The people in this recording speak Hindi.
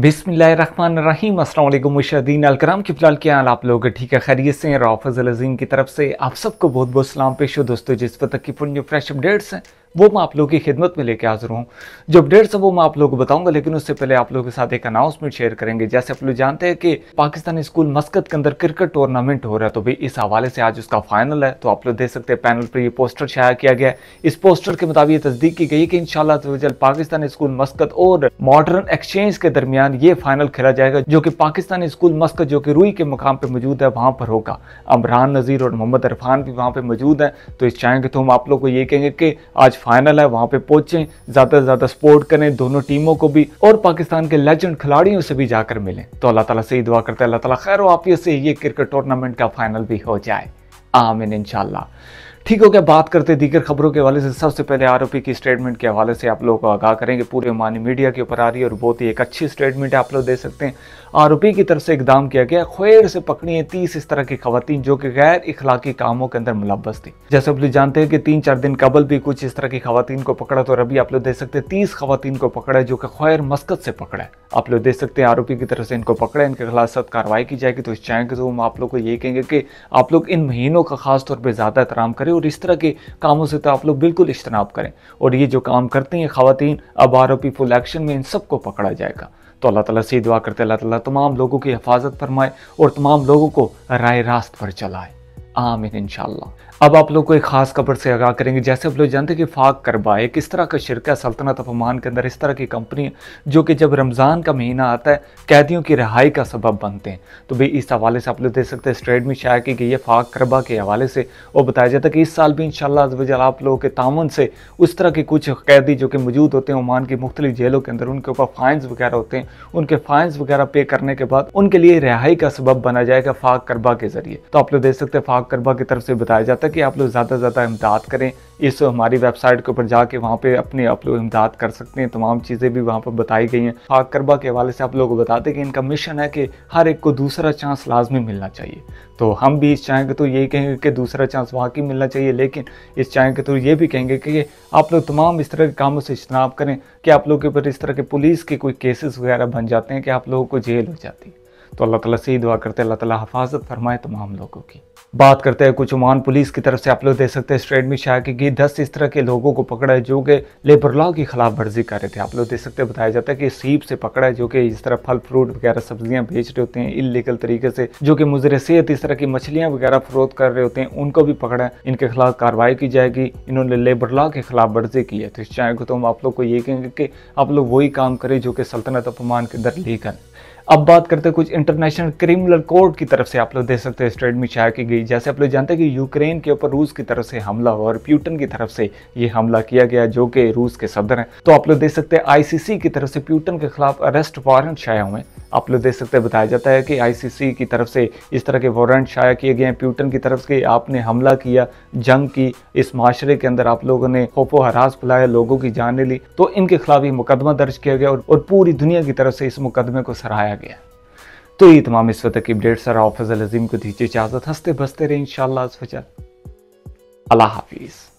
बिसमीम अल्लाम मुशद्दीन अलकराम की फिलहाल क्या हाल आप लोग ठीक है खैरियत से हैं और अजीम की तरफ से आप सबको बहुत बहुत सलाम पेश हो दोस्तों जिस वक्त की पुण्य फ्रेश अपडेट्स हैं वो मैं आप लोगों की खिदमत में लेके हाजिर हूँ जो अपडेट्स है वो मैं आप लोगों को बताऊंगा लेकिन उससे पहले आप लोगों के साथ एक अनाउंसमेंट शेयर करेंगे जैसे आप लोग जानते हैं कि पाकिस्तानी स्कूल मस्कत के अंदर क्रिकेट टूर्नामेंट हो रहा है तो भाई इस हवाले से आज उसका फाइनल है तो आप लोग देख सकते हैं पैनल पर यह पोस्टर शाया किया गया इस पोस्टर के मुताबिक तस्दीक की गई कि इन शल पाकिस्तानी स्कूल मस्कत और मॉडर्न एक्सचेंज के दरमियान ये फाइनल खेला जाएगा जो कि पाकिस्तानी स्कूल मस्कत जो कि रूई के मुकाम पर मौजूद है वहाँ पर होगा अमरान नज़ीर और मोहम्मद इरफान भी वहाँ पर मौजूद है तो इस चाहेंगे तो हम आप लोग को ये कहेंगे कि आज फाइनल है वहां पे पहुंचे ज्यादा से ज्यादा सपोर्ट करें दोनों टीमों को भी और पाकिस्तान के लेजेंड खिलाड़ियों से भी जाकर मिलें तो अल्लाह ताला से ही दुआ करते हैं अल्लाह ताला खैर वाफियत से ये क्रिकेट टूर्नामेंट का फाइनल भी हो जाए आमिन इनशाला ठीक हो गया बात करते दीगर खबरों के हवाले से सबसे पहले आरोपी की स्टेटमेंट के हवाले से आप लोगों को आगाह करेंगे पूरे मानी मीडिया के ऊपर आ रही है और बहुत ही एक अच्छी स्टेटमेंट आप लोग दे सकते हैं आरोपी की तरफ से इकदाम किया गया खैर से पकड़ी है तीस इस तरह की खातन जो कि गैर इखलाकी कामों के अंदर मुलबस थी जैसे आप लोग जानते हैं कि तीन चार दिन कबल भी कुछ इस तरह की खातन को पकड़ा तो रबी आप लोग देख सकते हैं तीस खातन को पकड़ा है जो कि खैर मस्कत से पकड़ा है आप लोग देख सकते हैं आरोपी की तरफ से इनको पकड़ा इनके खिलाफ सख्त कार्रवाई की जाएगी तो इस चैनल के थ्रू हम आप लोग को ये कहेंगे कि आप लोग इन महीनों का खासतौर पर ज़्यादा एहतराम करें रहे हो और इस तरह के कामों से तो आप लोग बिल्कुल इज्तनाब करें और ये जो काम करते हैं खातन अब आरोपी फुल एक्शन में इन सबको पकड़ा जाएगा तो अल्लाह ताला से दुआ करते अल्लाह ताला तमाम लोगों की हिफाजत फरमाए और तमाम लोगों को राय रास्त पर चलाए आमिन इनशाला अब आप लोग को एक खास खबर से आगाह करेंगे जैसे आप लोग जानते हैं कि फाक करबा एक इस तरह का शिरका सल्तनत अफमान के अंदर इस तरह की कंपनी जो कि जब रमज़ान का महीना आता है कैदियों की रहाई का सबब बनते हैं तो भाई इस हवाले से आप लोग देख सकते हैं स्ट्रेट में शायद की गई है फाक करबा के हवाले से और बताया जाता है कि इस साल भी इन आप लोगों के तावन से उस तरह के कुछ कैदी जो कि मौजूद होते हैं ओमान की मुख्तलिफ जेलों के अंदर उनके ऊपर फाइन्स वगैरह होते हैं उनके फाइन्स वगैरह पे करने के बाद उनके लिए रिहाई का सबब बना जाएगा फाक करबा के जरिए तो आप लोग देख सकते हैं फाक विभाग करबा की तरफ से बताया जाता है कि आप लोग ज़्यादा से ज़्यादा इमदाद करें इस हमारी वेबसाइट के ऊपर जाके वहाँ पे अपने आप लोग इमदाद कर सकते हैं तमाम चीज़ें भी वहाँ पर बताई गई हैं फाक करबा के हवाले से आप लोगों को बताते हैं कि इनका मिशन है कि हर एक को दूसरा चांस लाजमी मिलना चाहिए तो हम भी इस चाहेंगे तो यही कहेंगे कि दूसरा चांस वहाँ की मिलना चाहिए लेकिन इस चाहें के तो ये भी कहेंगे कि आप लोग तमाम इस तरह के कामों से इजनाब करें कि आप लोगों के ऊपर इस तरह के पुलिस के कोई केसेस वगैरह बन जाते हैं कि आप लोगों को जेल हो जाती है तो अल्लाह तला से ही दुआ करते अल्लाह ताला हफाजत फरमाए तमाम लोगों की बात करते हैं कुछ ओमान पुलिस की तरफ से आप लोग देख सकते हैं स्ट्रेट में शाह की दस इस तरह के लोगों को पकड़ा है जो कि लेबर लॉ की खिलाफ वर्जी कर रहे थे आप लोग देख सकते हैं बताया जाता है कि सीप से पकड़ा है जो कि इस तरह फल फ्रूट वगैरह सब्जियां बेच रहे होते हैं इलीगल तरीके से जो कि मुजर सेहत इस तरह की मछलियां वगैरह फरोख कर रहे होते हैं उनको भी पकड़ा है इनके खिलाफ कार्रवाई की जाएगी इन्होंने लेबर लॉ के खिलाफ वर्जी की है तो इस चाय को तो हम आप लोग को ये कहेंगे कि आप लोग वही काम करें जो कि सल्तनत अपमान के दर लेकर अब बात करते हैं कुछ इंटरनेशनल क्रिमिनल कोर्ट की तरफ से आप लोग देख सकते हैं स्ट्रेट में शायद की गई गई जैसे आप लोग जानते हैं कि यूक्रेन के ऊपर रूस की तरफ से हमला हुआ और प्यूटन की तरफ से ये हमला किया गया जो कि रूस के सदर हैं तो आप लोग देख सकते हैं आईसीसी की तरफ से प्यूटन के खिलाफ अरेस्ट वारंट शाया हुए आप लोग देख सकते हैं बताया जाता है कि आईसीसी की तरफ से इस तरह के वारंट शाया किए गए हैं प्यूटन की तरफ से आपने हमला किया जंग की इस माशरे के अंदर आप लोगों ने खोपो हरास फैलाया लोगों की जाने ली तो इनके खिलाफ ये मुकदमा दर्ज किया गया और पूरी दुनिया की तरफ से इस मुकदमे को सराहाया गया तो ये तमाम इस वक्त की अपडेट्स और ऑफिस अजीम को दीजिए इजाज़त हंसते बसते रहे इन शाला अल्लाह हाफिज़